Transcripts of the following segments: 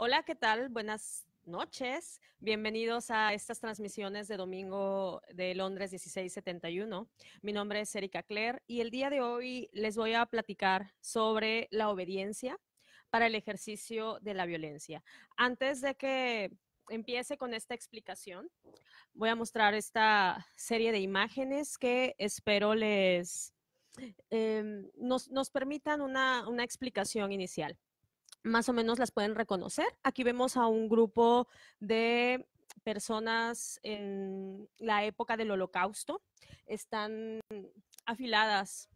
Hola, ¿qué tal? Buenas noches. Bienvenidos a estas transmisiones de domingo de Londres 1671. Mi nombre es Erika Claire y el día de hoy les voy a platicar sobre la obediencia para el ejercicio de la violencia. Antes de que empiece con esta explicación, voy a mostrar esta serie de imágenes que espero les em, nos, permitan una, una explicación inicial más o menos las pueden reconocer. Aquí vemos a un grupo de personas en la época del holocausto. Están afiladas,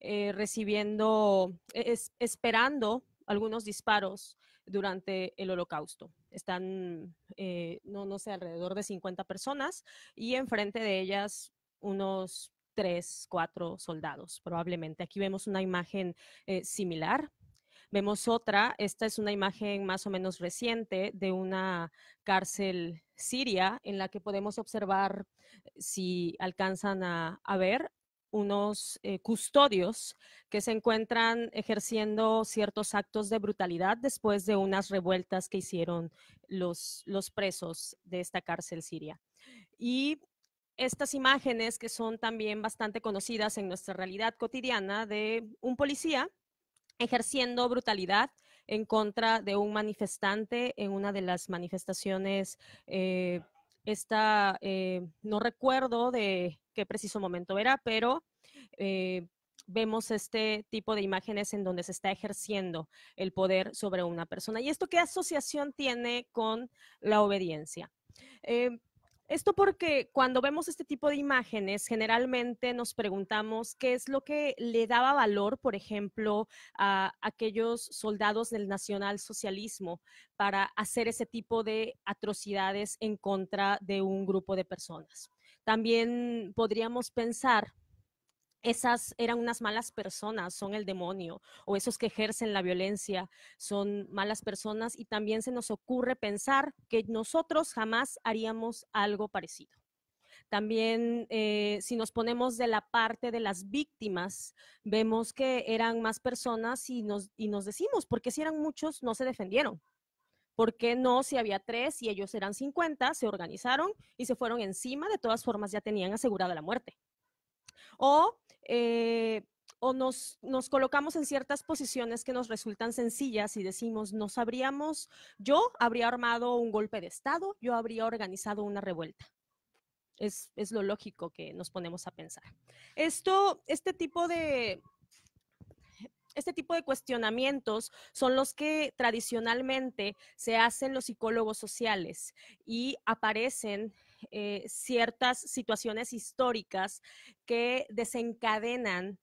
eh, recibiendo, e-, esperando algunos disparos durante el holocausto. Están, eh, no, no sé, alrededor de 50 personas y enfrente de ellas unos tres, cuatro soldados, probablemente. Aquí vemos una imagen eh, similar Vemos otra, esta es una imagen más o menos reciente de una cárcel siria en la que podemos observar, si alcanzan a, ver, unos eh, custodios que se encuentran ejerciendo ciertos actos de brutalidad después de unas revueltas que hicieron los, los presos de esta cárcel siria. Y estas imágenes que son también bastante conocidas en nuestra realidad cotidiana de un policía ejerciendo brutalidad en contra de un manifestante en una de las manifestaciones. Eh, esta, eh, no recuerdo de qué preciso momento era, pero eh, vemos este tipo de imágenes en donde se está ejerciendo el poder sobre una persona. ¿Y esto qué asociación tiene con la obediencia? Esto porque cuando vemos este tipo de imágenes, generalmente nos preguntamos qué es lo que le daba valor, por ejemplo, a aquellos soldados del nacionalsocialismo para hacer ese tipo de atrocidades en contra de un grupo de personas. También podríamos pensar esas eran unas malas personas, son el demonio, o esos que ejercen la violencia son malas personas, y también se nos ocurre pensar que nosotros jamás haríamos algo parecido. También eh, si nos ponemos de la parte de las víctimas, vemos que eran más personas y nos, y nos decimos, qué si eran muchos, no se defendieron. ¿Por qué no si había tres y ellos eran 50, se organizaron y se fueron encima? De todas formas, ya tenían asegurada la muerte o, eh, o nos, colocamos en ciertas posiciones que nos resultan sencillas y decimos, nos habríamos, yo habría armado un golpe de Estado, yo habría organizado una revuelta. Es, lo lógico que nos ponemos a pensar. Esto, este tipo de, este tipo de cuestionamientos son los que tradicionalmente se hacen los psicólogos sociales y aparecen eh, ciertas situaciones históricas que desencadenan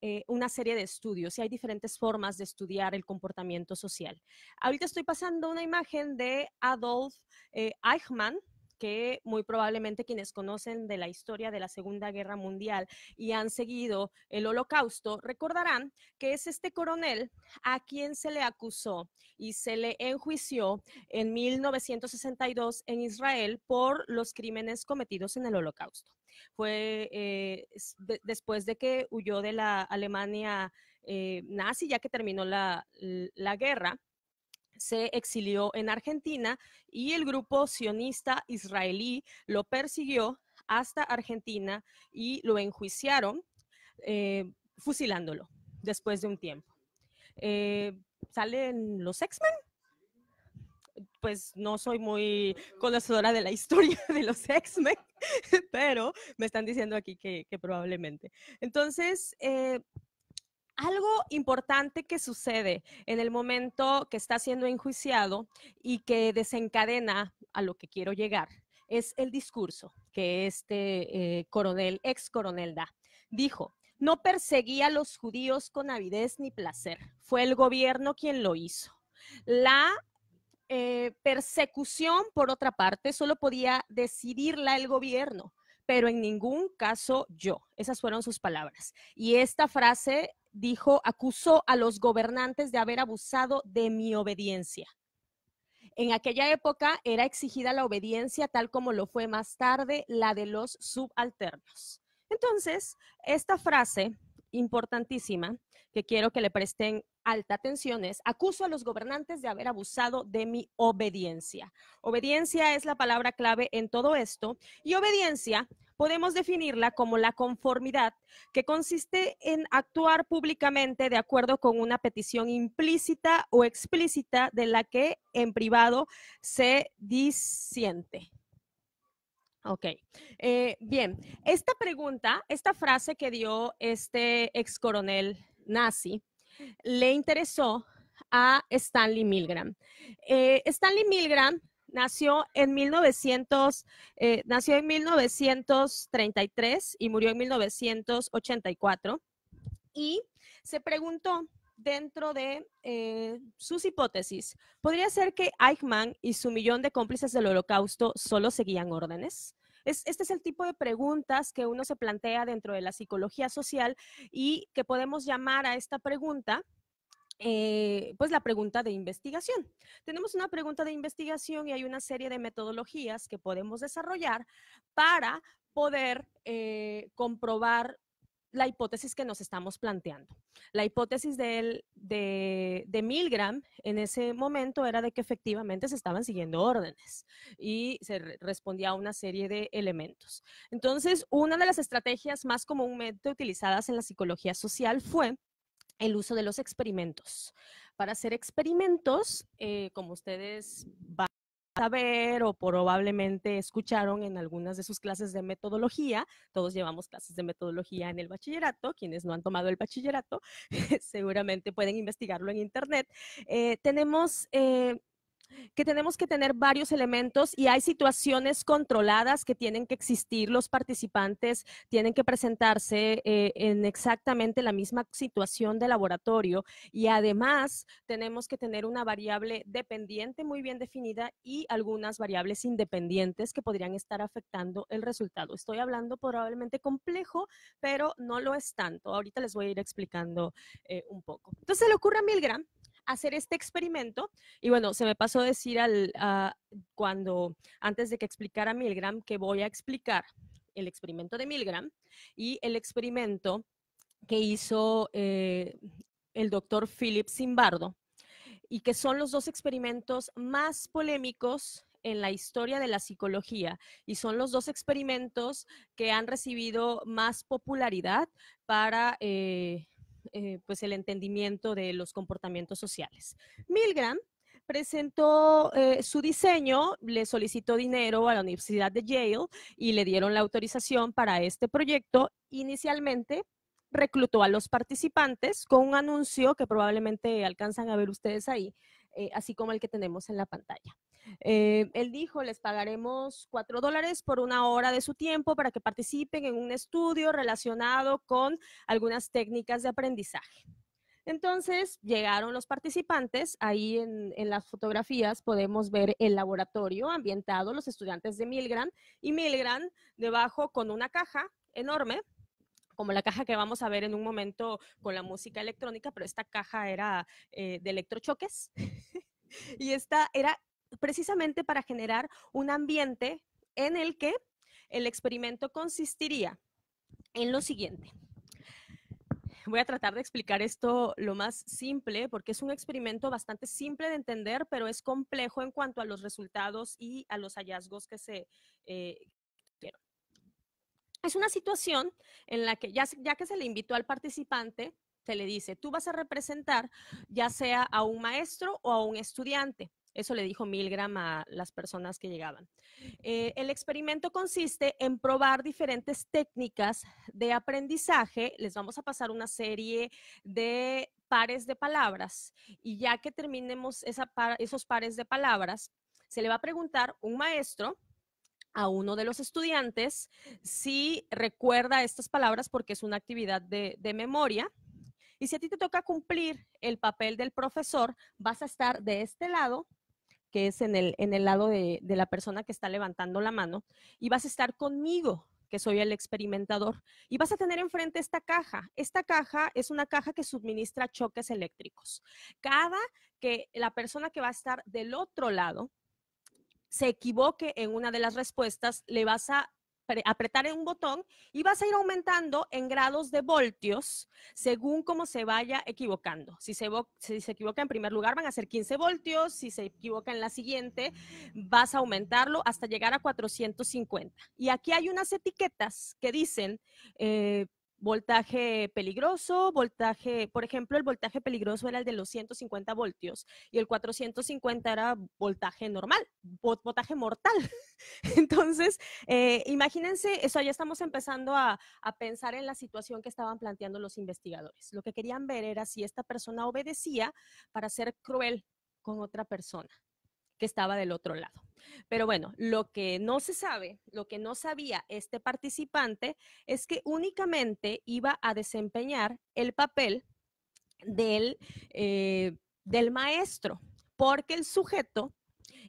eh, una serie de estudios y hay diferentes formas de estudiar el comportamiento social. Ahorita estoy pasando una imagen de Adolf eh, Eichmann, que muy probablemente quienes conocen de la historia de la Segunda Guerra Mundial y han seguido el holocausto recordarán que es este coronel a quien se le acusó y se le enjuició en 1962 en Israel por los crímenes cometidos en el holocausto. Fue eh, después de que huyó de la Alemania eh, nazi, ya que terminó la, la guerra se exilió en Argentina y el grupo sionista israelí lo persiguió hasta Argentina y lo enjuiciaron eh, fusilándolo después de un tiempo. Eh, ¿Salen los X-Men? pues no soy muy conocedora de la historia de los X-Men, pero me están diciendo aquí que, probablemente. Entonces, eh, algo importante que sucede en el momento que está siendo enjuiciado y que desencadena a lo que quiero llegar es el discurso que este eh, coronel, ex coronel da. Dijo, no perseguía a los judíos con avidez ni placer, fue el gobierno quien lo hizo. La eh, persecución, por otra parte, solo podía decidirla el gobierno pero en ningún caso yo. Esas fueron sus palabras. Y esta frase dijo, acusó a los gobernantes de haber abusado de mi obediencia. En aquella época era exigida la obediencia tal como lo fue más tarde la de los subalternos. Entonces, esta frase importantísima que quiero que le presten alta tensiones, acuso a los gobernantes de haber abusado de mi obediencia. Obediencia es la palabra clave en todo esto y obediencia podemos definirla como la conformidad, que consiste en actuar públicamente de acuerdo con una petición implícita o explícita de la que en privado se disiente. Ok, eh, bien, esta pregunta, esta frase que dio este ex coronel nazi, le interesó a Stanley Milgram. Eh, Stanley Milgram nació en, eh, nació en 1933 y murió en 1984 y se preguntó dentro de eh, sus hipótesis, ¿podría ser que Eichmann y su millón de cómplices del holocausto solo seguían órdenes? este es el tipo de preguntas que uno se plantea dentro de la psicología social y que podemos llamar a esta pregunta eh, pues la pregunta de investigación. Tenemos una pregunta de investigación y hay una serie de metodologías que podemos desarrollar para poder eh, comprobar la hipótesis que nos estamos planteando. La hipótesis de, él, de, Milgram en ese momento era de que efectivamente se estaban siguiendo órdenes y se respondía a una serie de elementos. Entonces, una de las estrategias más comúnmente utilizadas en la psicología social fue el uso de los experimentos. Para hacer experimentos, eh, como ustedes van saber o probablemente escucharon en algunas de sus clases de metodología. Todos llevamos clases de metodología en el bachillerato. Quienes no han tomado el bachillerato seguramente pueden investigarlo en internet. Eh, tenemos eh, que tenemos que tener varios elementos y hay situaciones controladas que tienen que existir. Los participantes tienen que presentarse eh, en exactamente la misma situación de laboratorio y además tenemos que tener una variable dependiente muy bien definida y algunas variables independientes que podrían estar afectando el resultado. Estoy hablando probablemente complejo, pero no lo es tanto. Ahorita les voy a ir explicando eh, un poco. Entonces le ocurre a Milgram hacer este experimento. Y bueno, se me pasó decir al, cuando, antes de que explicara Milgram, que voy a explicar el experimento de Milgram y el experimento que hizo eh, el doctor Philip Zimbardo, y que son los dos experimentos más polémicos en la historia de la psicología y son los dos experimentos que han recibido más popularidad para, eh, eh, pues el entendimiento de los comportamientos sociales. Milgram presentó eh, su diseño, le solicitó dinero a la Universidad de Yale y le dieron la autorización para este proyecto. Inicialmente reclutó a los participantes con un anuncio que probablemente alcanzan a ver ustedes ahí, eh, así como el que tenemos en la pantalla. Eh, él dijo, les pagaremos cuatro dólares por una hora de su tiempo para que participen en un estudio relacionado con algunas técnicas de aprendizaje. Entonces llegaron los participantes, ahí en, las fotografías podemos ver el laboratorio ambientado, los estudiantes de Milgram y Milgram debajo con una caja enorme, como la caja que vamos a ver en un momento con la música electrónica, pero esta caja era eh, de electrochoques y esta era precisamente para generar un ambiente en el que el experimento consistiría en lo siguiente. Voy a tratar de explicar esto lo más simple, porque es un experimento bastante simple de entender, pero es complejo en cuanto a los resultados y a los hallazgos que se eh, Es una situación en la que ya, ya que se le invitó al participante, se le dice, tú vas a representar ya sea a un maestro o a un estudiante. Eso le dijo Milgram a las personas que llegaban. Eh, el experimento consiste en probar diferentes técnicas de aprendizaje. Les vamos a pasar una serie de pares de palabras y ya que terminemos esa esos pares de palabras, se le va a preguntar un maestro a uno de los estudiantes si recuerda estas palabras porque es una actividad de, de memoria. Y si a ti te toca cumplir el papel del profesor, vas a estar de este lado es en el, en el lado de, de la persona que está levantando la mano, y vas a estar conmigo, que soy el experimentador, y vas a tener enfrente esta caja. Esta caja es una caja que suministra choques eléctricos. Cada que la persona que va a estar del otro lado se equivoque en una de las respuestas, le vas a apretar en un botón y vas a ir aumentando en grados de voltios según cómo se vaya equivocando. Si se, equivoca en primer lugar van a ser 15 voltios, si se equivoca en la siguiente vas a aumentarlo hasta llegar a 450. Y aquí hay unas etiquetas que dicen eh, voltaje peligroso, voltaje, por ejemplo, el voltaje peligroso era el de los 150 voltios y el 450 era voltaje normal, voltaje mortal. Entonces, eh, imagínense, eso ya estamos empezando a, pensar en la situación que estaban planteando los investigadores. Lo que querían ver era si esta persona obedecía para ser cruel con otra persona que estaba del otro lado. Pero bueno, lo que no se sabe, lo que no sabía este participante es que únicamente iba a desempeñar el papel del, eh, del maestro, porque el sujeto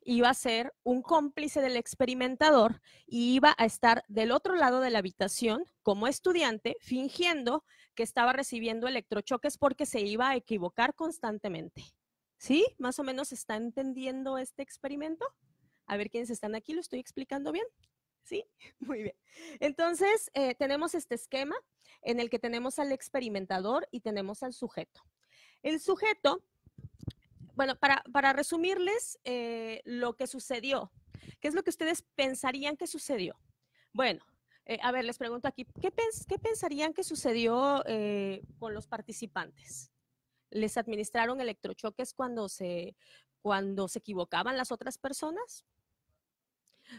iba a ser un cómplice del experimentador y iba a estar del otro lado de la habitación como estudiante fingiendo que estaba recibiendo electrochoques porque se iba a equivocar constantemente. ¿Sí? ¿Más o menos está entendiendo este experimento? A ver quiénes están aquí, lo estoy explicando bien. ¿Sí? Muy bien. Entonces, eh, tenemos este esquema en el que tenemos al experimentador y tenemos al sujeto. El sujeto, bueno, para, resumirles eh, lo que sucedió, ¿qué es lo que ustedes pensarían que sucedió? Bueno, eh, a ver, les pregunto aquí, ¿qué, pens qué pensarían que sucedió con los participantes? les administraron electrochoques cuando se, cuando se equivocaban las otras personas?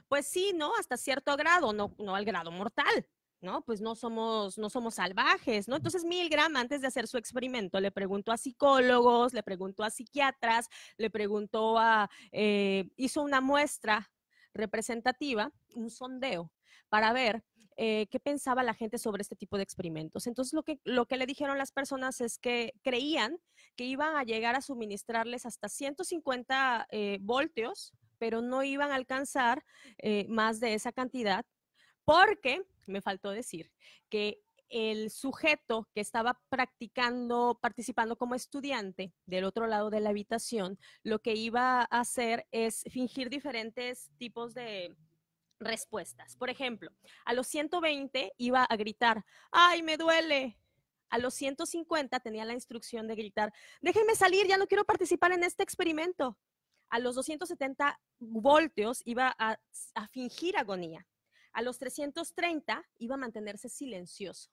Pues sí, ¿no? Hasta cierto grado, no, no al grado mortal, ¿no? Pues no somos, no somos salvajes, ¿no? Entonces Milgram, antes de hacer su experimento, le preguntó a psicólogos, le preguntó a psiquiatras, le preguntó a, eh, hizo una muestra representativa, un sondeo, para ver eh, qué pensaba la gente sobre este tipo de experimentos. Entonces, lo que, lo que le dijeron las personas es que creían que iban a llegar a suministrarles hasta 150 eh, voltios, pero no iban a alcanzar eh, más de esa cantidad, porque, me faltó decir, que el sujeto que estaba practicando, participando como estudiante del otro lado de la habitación, lo que iba a hacer es fingir diferentes tipos de, respuestas. Por ejemplo, a los 120 iba a gritar, ¡ay, me duele! A los 150 tenía la instrucción de gritar, déjenme salir, ya no quiero participar en este experimento. A los 270 voltios iba a, a fingir agonía. A los 330 iba a mantenerse silencioso,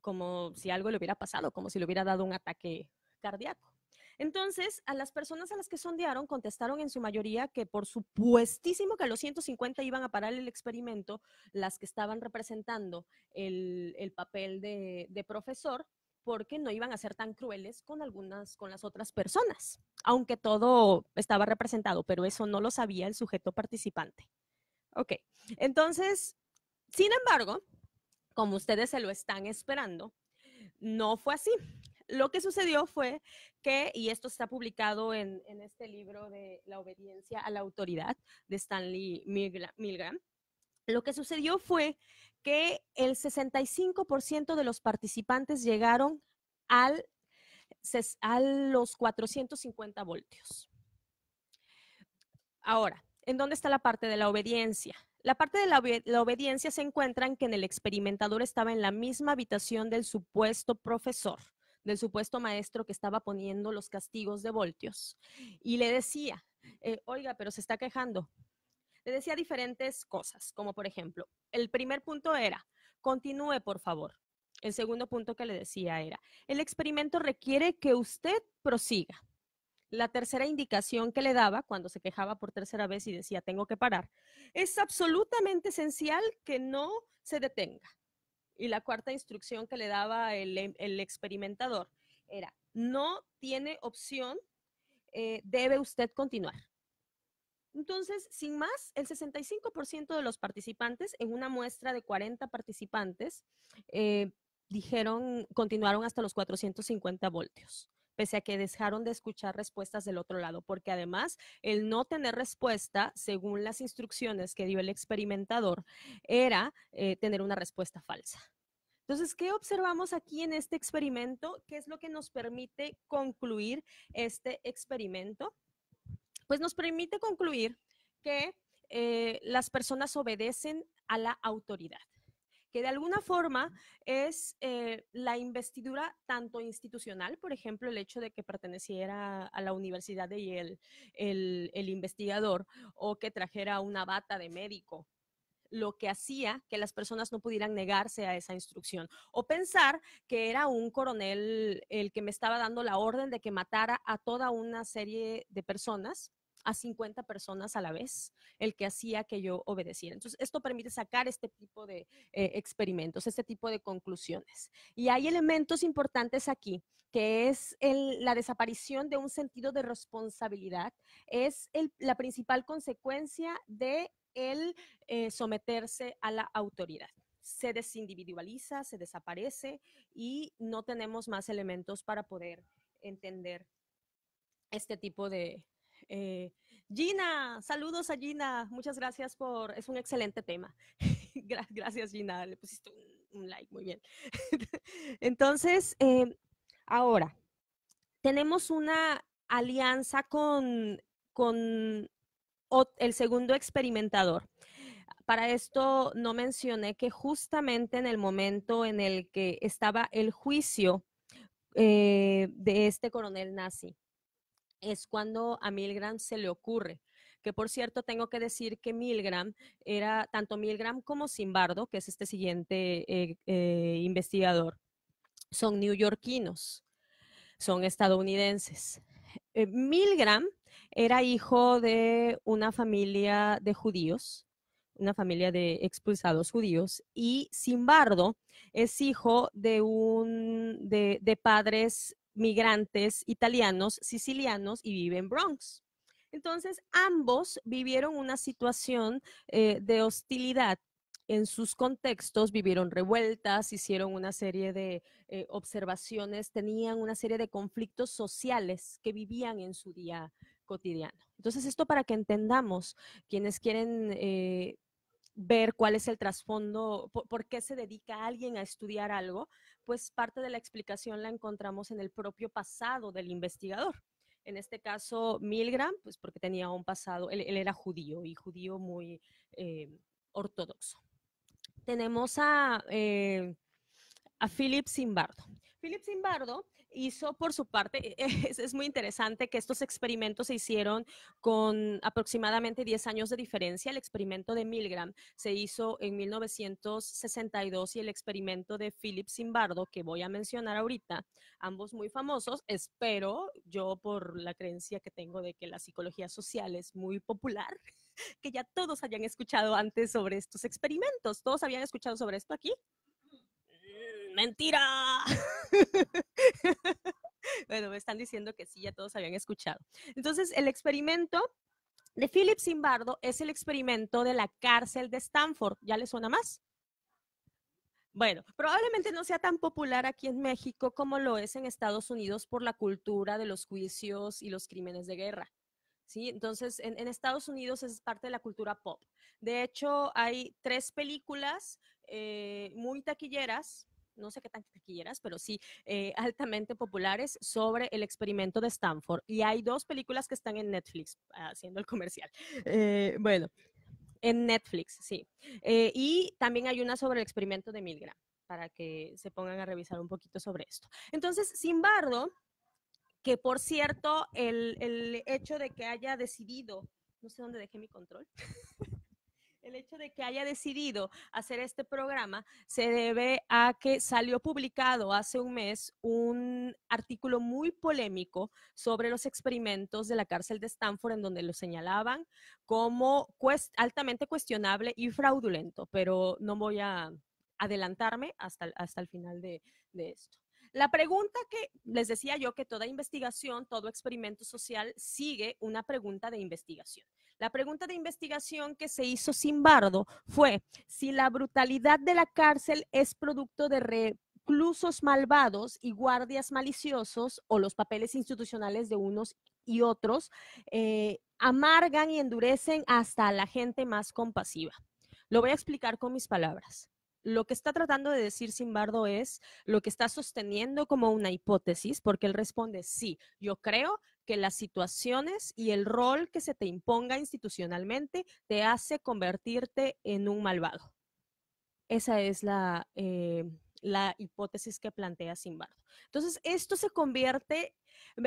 como si algo le hubiera pasado, como si le hubiera dado un ataque cardíaco. Entonces, a las personas a las que sondearon contestaron en su mayoría que por supuestísimo que los 150 iban a parar el experimento, las que estaban representando el, papel de, de profesor, porque no iban a ser tan crueles con algunas, con las otras personas, aunque todo estaba representado, pero eso no lo sabía el sujeto participante. Ok, entonces, sin embargo, como ustedes se lo están esperando, no fue así lo que sucedió fue que, y esto está publicado en, este libro de La obediencia a la autoridad de Stanley Milgram, lo que sucedió fue que el 65% de los participantes llegaron a los 450 voltios. Ahora, ¿en dónde está la parte de la obediencia? La parte de la, la, obediencia se encuentra en que en el experimentador estaba en la misma habitación del supuesto profesor del supuesto maestro que estaba poniendo los castigos de voltios y le decía, eh, oiga, pero se está quejando. Le decía diferentes cosas, como por ejemplo, el primer punto era, continúe por favor. El segundo punto que le decía era, el experimento requiere que usted prosiga. La tercera indicación que le daba cuando se quejaba por tercera vez y decía, tengo que parar, es absolutamente esencial que no se detenga. Y la cuarta instrucción que le daba el, em, experimentador era, no tiene opción, eh, debe usted continuar. Entonces, sin más, el 65% de los participantes en una muestra de 40 participantes eh, dijeron, continuaron hasta los 450 voltios pese a que dejaron de escuchar respuestas del otro lado, porque además el no tener respuesta, según las instrucciones que dio el experimentador, era eh, tener una respuesta falsa. Entonces, ¿qué observamos aquí en este experimento? ¿Qué es lo que nos permite concluir este experimento? Pues nos permite concluir que eh, las personas obedecen a la autoridad que de alguna forma es eh, la investidura tanto institucional, por ejemplo, el hecho de que perteneciera a la Universidad de Yale el investigador o que trajera una bata de médico lo que hacía que las personas no pudieran negarse a esa instrucción o pensar que era un coronel el que me estaba dando la orden de que matara a toda una serie de personas a 50 personas a la vez, el que hacía que yo obedeciera. Entonces, esto permite sacar este tipo de eh, experimentos, este tipo de conclusiones. Y hay elementos importantes aquí, que es la desaparición de un sentido de responsabilidad, es la principal consecuencia de el eh, someterse a la autoridad se desindividualiza, se desaparece y no tenemos más elementos para poder entender este tipo de, eh, Gina, saludos a Gina. Muchas gracias por. Es un excelente tema. gracias, Gina. Le pusiste un, like, muy bien. Entonces, eh, ahora, tenemos una alianza con, con el segundo experimentador. Para esto no mencioné que justamente en el momento en el que estaba el juicio eh, de este coronel nazi, es cuando a Milgram se le ocurre. Que por cierto, tengo que decir que Milgram era tanto Milgram como Simbardo, que es este siguiente eh, eh, investigador, son neoyorquinos, son estadounidenses. Eh, Milgram era hijo de una familia de judíos, una familia de expulsados judíos, y Simbardo es hijo de, un, de, de padres migrantes italianos, sicilianos y vive en Bronx. Entonces, ambos vivieron una situación eh, de hostilidad en sus contextos, vivieron revueltas, hicieron una serie de eh, observaciones, tenían una serie de conflictos sociales que vivían en su día cotidiano. Entonces, esto para que entendamos quienes quieren... Eh, ver cuál es el trasfondo, por, qué se dedica alguien a estudiar algo, pues parte de la explicación la encontramos en el propio pasado del investigador. En este caso, Milgram, pues porque tenía un pasado, él, era judío y judío muy eh, ortodoxo. Tenemos a, eh, a Philip Zimbardo. Philip hizo por su parte, e-, es, muy interesante que estos experimentos se hicieron con aproximadamente 10 años de diferencia. El experimento de Milgram se hizo en 1962 y el experimento de Philip Zimbardo, que voy a mencionar ahorita, ambos muy famosos, espero, yo por la creencia que tengo de que la psicología social es muy popular, que ya todos hayan escuchado antes sobre estos experimentos. ¿Todos habían escuchado sobre esto aquí? mentira. bueno, me están diciendo que sí, ya todos habían escuchado. Entonces, el experimento de Philip Simbardo es el experimento de la cárcel de Stanford. ¿Ya le suena más? Bueno, probablemente no sea tan popular aquí en México como lo es en Estados Unidos por la cultura de los juicios y los crímenes de guerra. ¿sí? Entonces, en, Estados Unidos es parte de la cultura pop. De hecho, hay tres películas eh, muy taquilleras no sé qué tan taquilleras, pero sí eh, altamente populares sobre el experimento de Stanford. Y hay dos películas que están en Netflix, haciendo el comercial. Eh, bueno, en Netflix, sí. Eh, y también hay una sobre el experimento de Milgram, para que se pongan a revisar un poquito sobre esto. Entonces, sin embargo que por cierto, el, el hecho de que haya decidido, no sé dónde dejé mi control. el hecho de que haya decidido hacer este programa se debe a que salió publicado hace un mes un artículo muy polémico sobre los experimentos de la cárcel de Stanford en donde lo señalaban como altamente cuestionable y fraudulento, pero no voy a adelantarme hasta, el final de esto. La pregunta que les decía yo que toda investigación, todo experimento social sigue una pregunta de investigación. La pregunta de investigación que se hizo sin bardo fue si la brutalidad de la cárcel es producto de reclusos malvados y guardias maliciosos o los papeles institucionales de unos y otros eh, amargan y endurecen hasta a la gente más compasiva. Lo voy a explicar con mis palabras lo que está tratando de decir Simbardo es lo que está sosteniendo como una hipótesis, porque él responde, sí, yo creo que las situaciones y el rol que se te imponga institucionalmente te hace convertirte en un malvado. Esa es la... Eh, la hipótesis que plantea Simbardo. Entonces, esto se convierte,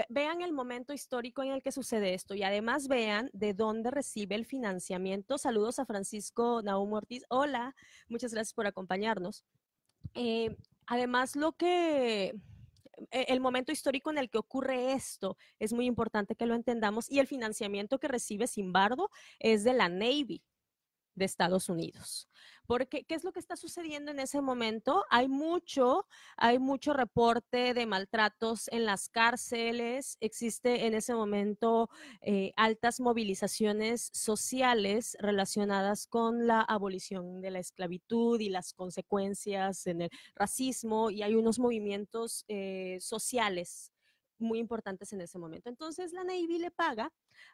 vean el momento histórico en el que sucede esto y además vean de dónde recibe el financiamiento. Saludos a Francisco Naum Ortiz. Hola, muchas gracias por acompañarnos. Eh, además, lo que e, el momento histórico en el que ocurre esto es muy importante que lo entendamos y el financiamiento que recibe Simbardo es de la Navy, de Estados Unidos. Porque, ¿qué es lo que está sucediendo en ese momento? Hay mucho, hay mucho reporte de maltratos en las cárceles, existe en ese momento eh, altas movilizaciones sociales relacionadas con la abolición de la esclavitud y las consecuencias en el racismo, y hay unos movimientos eh, sociales muy importantes en ese momento. Entonces, la Navy le paga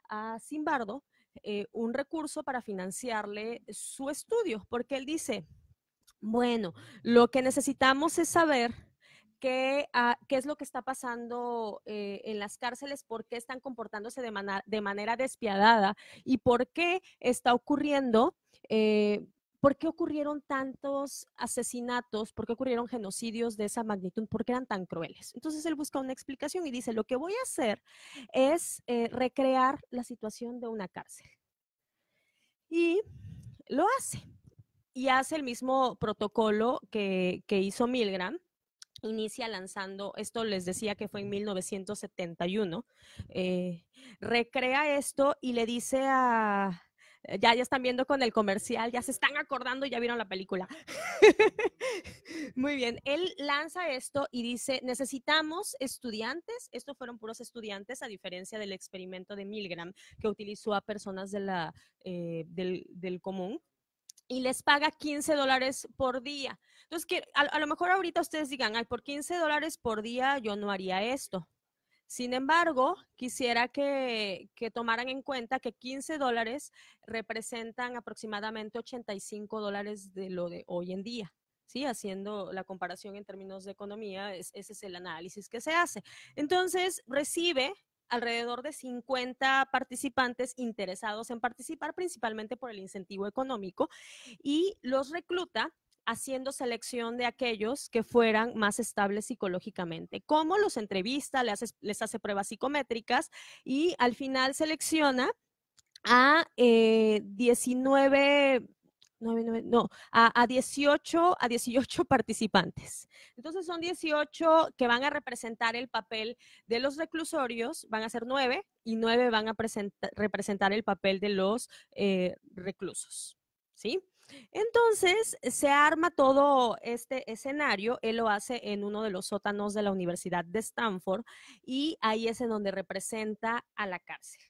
a Simbardo eh, un recurso para financiarle su estudio, porque él dice, bueno, lo que necesitamos es saber qué, ah, qué es lo que está pasando eh, en las cárceles, por qué están comportándose de, manera despiadada y por qué está ocurriendo eh, ¿Por qué ocurrieron tantos asesinatos? ¿Por qué ocurrieron genocidios de esa magnitud? ¿Por qué eran tan crueles? Entonces él busca una explicación y dice, lo que voy a hacer es eh, recrear la situación de una cárcel. Y lo hace. Y hace el mismo protocolo que, hizo Milgram inicia lanzando, esto les decía que fue en 1971, eh, recrea esto y le dice a, eh, ya, ya están viendo con el comercial, ya se están acordando y ya vieron la película. Muy bien, él lanza esto y dice, necesitamos estudiantes, estos fueron puros estudiantes, a diferencia del experimento de Milgram, que utilizó a personas de la, eh, del, común, y les paga 15 dólares por día. Entonces, que a, lo mejor ahorita ustedes digan, ay, por 15 dólares por día yo no haría esto. Sin embargo, quisiera que, tomaran en cuenta que 15 dólares representan aproximadamente 85 dólares de lo de hoy en día. ¿sí? Haciendo la comparación en términos de economía, ese es el análisis que se hace. Entonces, recibe alrededor de 50 participantes interesados en participar, principalmente por el incentivo económico, y los recluta haciendo selección de aquellos que fueran más estables psicológicamente. ¿Cómo los entrevista? Les hace, pruebas psicométricas y al final selecciona a 19 eh, no, no a, 18, a 18 participantes. Entonces son 18 que van a representar el papel de los reclusorios, van a ser 9 y 9 van a representar el papel de los eh, reclusos. ¿Sí? Entonces se arma todo este escenario, él lo hace en uno de los sótanos de la Universidad de Stanford y ahí es en donde representa a la cárcel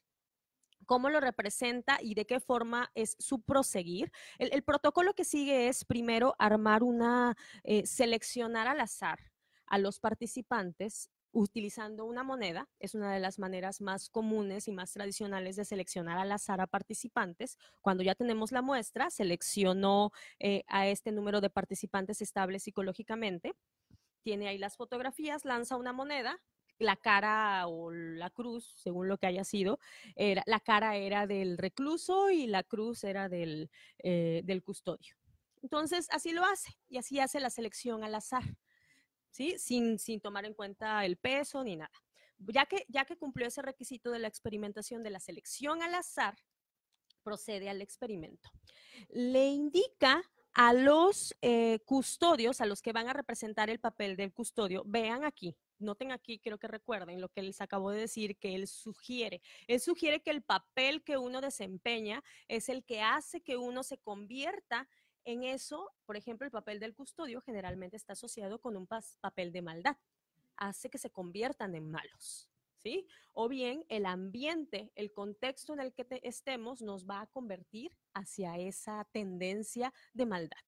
cómo lo representa y de qué forma es su proseguir. El, protocolo que sigue es primero armar una, eh, seleccionar al azar a los participantes utilizando una moneda, es una de las maneras más comunes y más tradicionales de seleccionar al azar a participantes. Cuando ya tenemos la muestra, seleccionó eh, a este número de participantes estables psicológicamente, tiene ahí las fotografías, lanza una moneda, la cara o la cruz, según lo que haya sido, la cara era del recluso y la cruz era eh, del custodio. Entonces, así lo hace y así hace la selección al azar. ¿sí? Sin, tomar en cuenta el peso ni nada. Ya que, ya que cumplió ese requisito de la experimentación de la selección al azar, procede al experimento. Le indica a los eh, custodios, a los que van a representar el papel del custodio, vean aquí, noten aquí, creo que recuerden lo que les acabo de decir, que él sugiere. Él sugiere que el papel que uno desempeña es el que hace que uno se convierta en eso, por ejemplo, el papel del custodio generalmente está asociado con un papel de maldad. Hace que se conviertan en malos, ¿sí? O bien el ambiente, el contexto en el que estemos nos va a convertir hacia esa tendencia de maldad.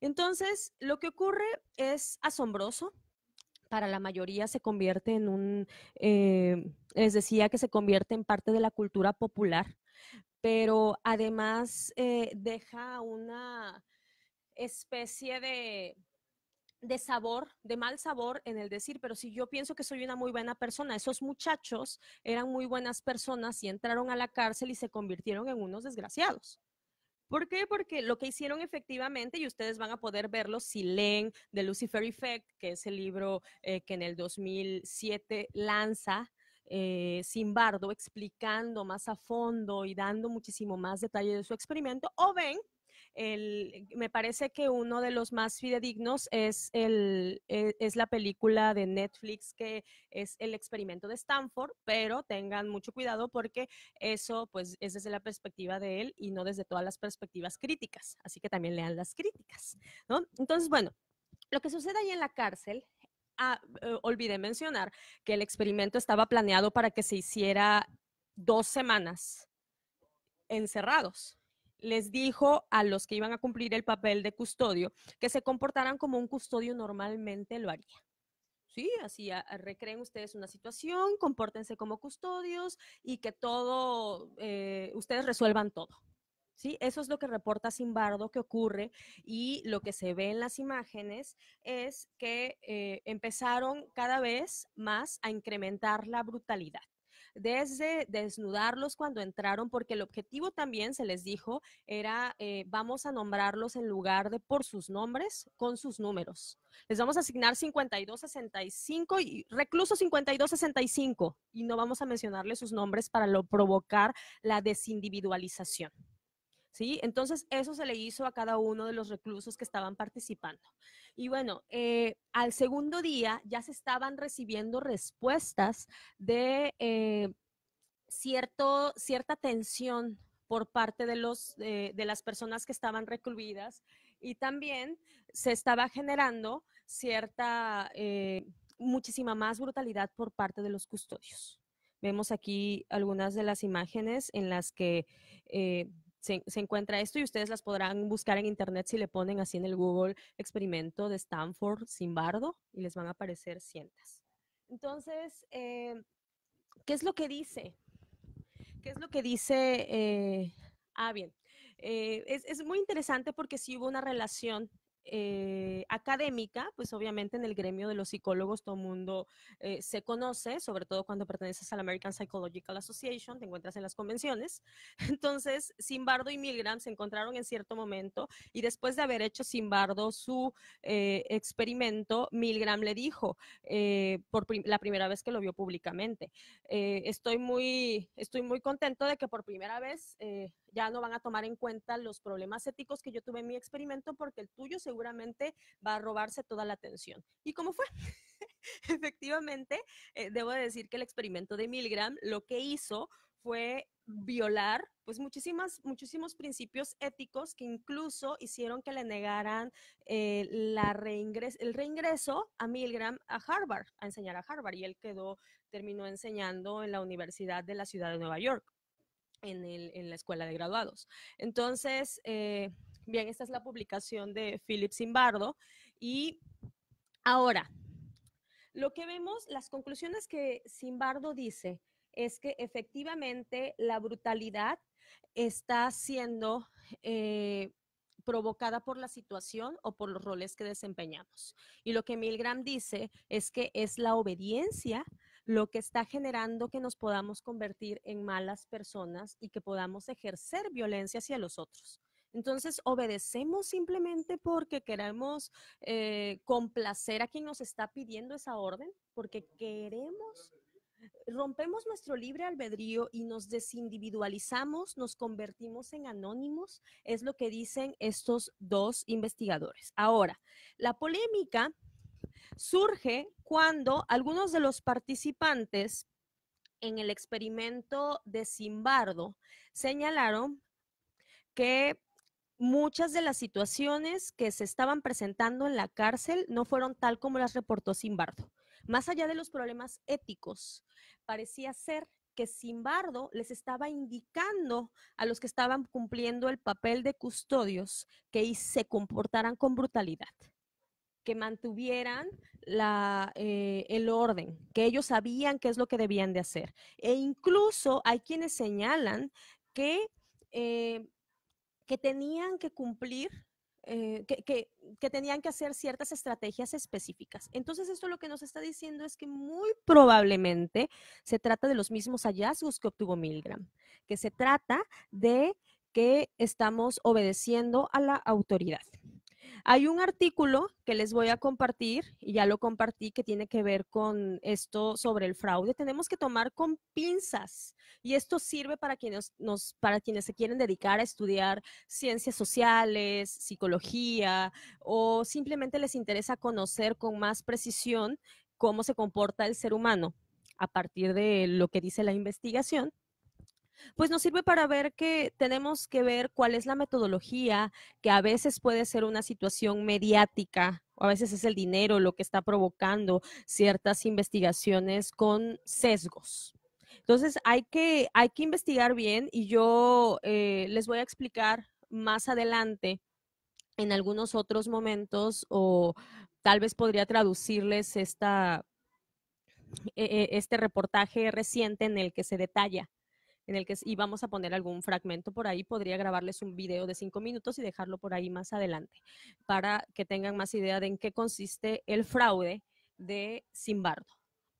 Entonces, lo que ocurre es asombroso. Para la mayoría se convierte en un, eh, les decía que se convierte en parte de la cultura popular pero además eh, deja una especie de, sabor, de mal sabor en el decir, pero si yo pienso que soy una muy buena persona, esos muchachos eran muy buenas personas y entraron a la cárcel y se convirtieron en unos desgraciados. ¿Por qué? Porque lo que hicieron efectivamente, y ustedes van a poder verlo si leen The Lucifer Effect, que es el libro eh, que en el 2007 lanza eh, Simbardo explicando más a fondo y dando muchísimo más detalle de su experimento, o ven, me parece que uno de los más fidedignos es, el, e, es, la película de Netflix que es el experimento de Stanford, pero tengan mucho cuidado porque eso pues es desde la perspectiva de él y no desde todas las perspectivas críticas, así que también lean las críticas, Entonces, bueno, lo que sucede ahí en la cárcel ah, eh, olvidé mencionar que el experimento estaba planeado para que se hiciera dos semanas encerrados. Les dijo a los que iban a cumplir el papel de custodio que se comportaran como un custodio normalmente lo haría. Sí, así ah, recreen ustedes una situación, compórtense como custodios y que todo, eh, ustedes resuelvan todo. Eso es lo que reporta Simbardo que ocurre y lo que se ve en las imágenes es que eh, empezaron cada vez más a incrementar la brutalidad desde desnudarlos cuando entraron, porque el objetivo también, se les dijo, era eh, vamos a nombrarlos en lugar de por sus nombres, con sus números. Les vamos a asignar 5265 y recluso 5265 y no vamos a mencionarles sus nombres para provocar la desindividualización. Entonces, eso se le hizo a cada uno de los reclusos que estaban participando. Y bueno, eh, al segundo día ya se estaban recibiendo respuestas de eh, cierto, cierta tensión por parte de, los, de las personas que estaban recluidas y también se estaba generando cierta, eh, muchísima más brutalidad por parte de los custodios. Vemos aquí algunas de las imágenes en las que se, encuentra esto y ustedes las podrán buscar en internet si le ponen así en el Google experimento de Stanford sin bardo y les van a aparecer cientos. Entonces, em, ¿qué es lo que dice? ¿Qué es lo que dice? Eh? ah, bien. Eh, es, es, muy interesante porque sí hubo una relación eh, académica, pues obviamente en el gremio de los psicólogos todo el mundo eh, se conoce, sobre todo cuando perteneces a la American Psychological Association, te encuentras en las convenciones. Entonces, Simbardo y Milgram se encontraron en cierto momento y después de haber hecho Simbardo su eh, experimento, Milgram le dijo, por la primera vez que lo vio públicamente, estoy, muy, estoy muy contento de que por primera vez ya no van a tomar en cuenta los problemas éticos que yo tuve en mi experimento porque el tuyo seguramente va a robarse toda la atención. ¿Y cómo fue? Efectivamente, eh, debo decir que el experimento de Milgram lo que hizo fue violar pues muchísimas, muchísimos principios éticos que incluso hicieron que le negaran eh, la reingres el reingreso a Milgram a Harvard, a enseñar a Harvard, y él quedó, terminó enseñando en la Universidad de la Ciudad de Nueva York en, la escuela de graduados. Entonces, eh, bien, esta es la publicación de Philip Simbardo. Y ahora, lo que vemos, las conclusiones que Simbardo dice es que efectivamente la brutalidad está siendo eh, provocada por la situación o por los roles que desempeñamos. Y lo que Milgram dice es que es la obediencia lo que está generando que nos podamos convertir en malas personas y que podamos ejercer violencia hacia los otros. Entonces, obedecemos simplemente porque queremos eh, complacer a quien nos está pidiendo esa orden, porque queremos, rompemos nuestro libre albedrío y nos desindividualizamos, nos convertimos en anónimos, es lo que dicen estos dos investigadores. Ahora, la polémica surge cuando algunos de los participantes en el experimento de Simbardo señalaron que muchas de las situaciones que se estaban presentando en la cárcel no fueron tal como las reportó Simbardo. Más allá de los problemas éticos, parecía ser que Simbardo les estaba indicando a los que estaban cumpliendo el papel de custodios que se comportaran con brutalidad que mantuvieran eh, el orden, que ellos sabían qué es lo que debían de hacer. E incluso hay quienes señalan que, eh, que tenían que cumplir eh, que, tenían que hacer ciertas estrategias específicas. Entonces, esto lo que nos está diciendo es que muy probablemente se trata de los mismos hallazgos que obtuvo Milgram, que se trata de que estamos obedeciendo a la autoridad. Hay un artículo que les voy a compartir y ya lo compartí que tiene que ver con esto sobre el fraude. Tenemos que tomar con pinzas y esto sirve para quienes para quienes se quieren dedicar a estudiar ciencias sociales, psicología o simplemente les interesa conocer con más precisión cómo se comporta el ser humano a partir de lo que dice la investigación pues nos sirve para ver que tenemos que ver cuál es la metodología, que a veces puede ser una situación mediática, o a veces es el dinero lo que está provocando ciertas investigaciones con sesgos. Entonces hay que, hay que investigar bien y yo eh, les voy a explicar más adelante en algunos otros momentos o tal vez podría traducirles e, e, este reportaje reciente en el que se detalla en el que íbamos a poner algún fragmento por ahí, podría grabarles un video de cinco minutos y dejarlo por ahí más adelante, para que tengan más idea de en qué consiste el fraude de Simbardo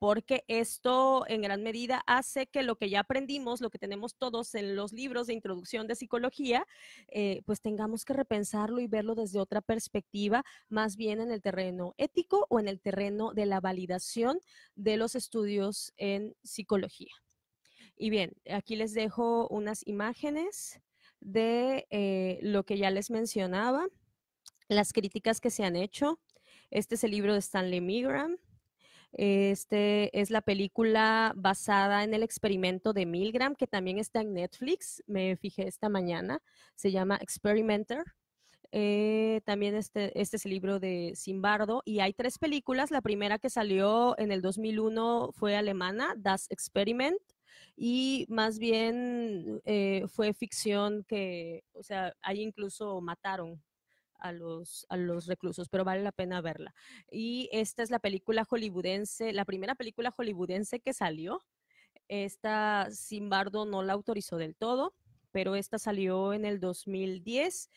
porque esto en gran medida hace que lo que ya aprendimos, lo que tenemos todos en los libros de introducción de psicología, eh, pues tengamos que repensarlo y verlo desde otra perspectiva, más bien en el terreno ético o en el terreno de la validación de los estudios en psicología. Y bien, aquí les dejo unas imágenes de eh, lo que ya les mencionaba, las críticas que se han hecho. Este es el libro de Stanley Milgram. Este es la película basada en el experimento de Milgram, que también está en Netflix. Me fijé esta mañana. Se llama Experimenter. Eh, también este, este es el libro de Simbardo y hay tres películas. La primera que salió en el 2001 fue alemana, Das Experiment y más bien eh, fue ficción que, o sea, ahí incluso mataron a los, reclusos, pero vale la pena verla. Y esta es la película hollywoodense, la primera película hollywoodense que salió. Esta, sin no la autorizó del todo, pero esta salió en el 2010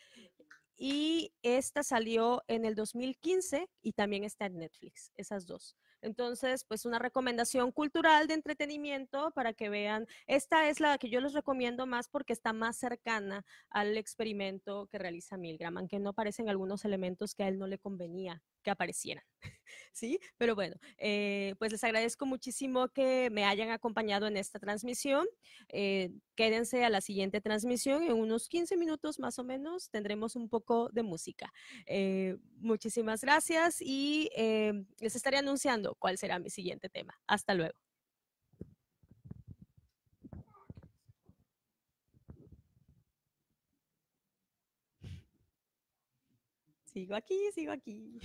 y esta salió en el 2015 y también está en Netflix, esas dos. Entonces, pues una recomendación cultural de entretenimiento para que vean. Esta es la que yo les recomiendo más porque está más cercana al experimento que realiza Milgram, aunque no aparecen algunos elementos que a él no le convenía que aparecieran. ¿Sí? Pero bueno, eh, pues les agradezco muchísimo que me hayan acompañado en esta transmisión. Eh, quédense a la siguiente transmisión. En unos 15 minutos más o menos tendremos un poco de música. Eh, muchísimas gracias y les estaré anunciando cuál será mi siguiente tema. Hasta luego. Sigo aquí, sigo aquí.